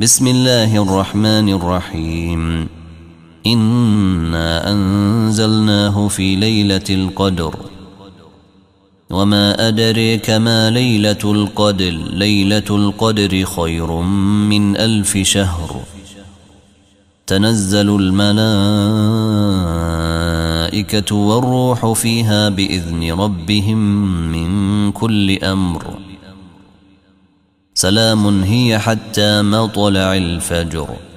بسم الله الرحمن الرحيم إنا أنزلناه في ليلة القدر وما أدريك ما ليلة القدر ليلة القدر خير من ألف شهر تنزل الملائكة والروح فيها بإذن ربهم من كل أمر سلام هي حتى مطلع الفجر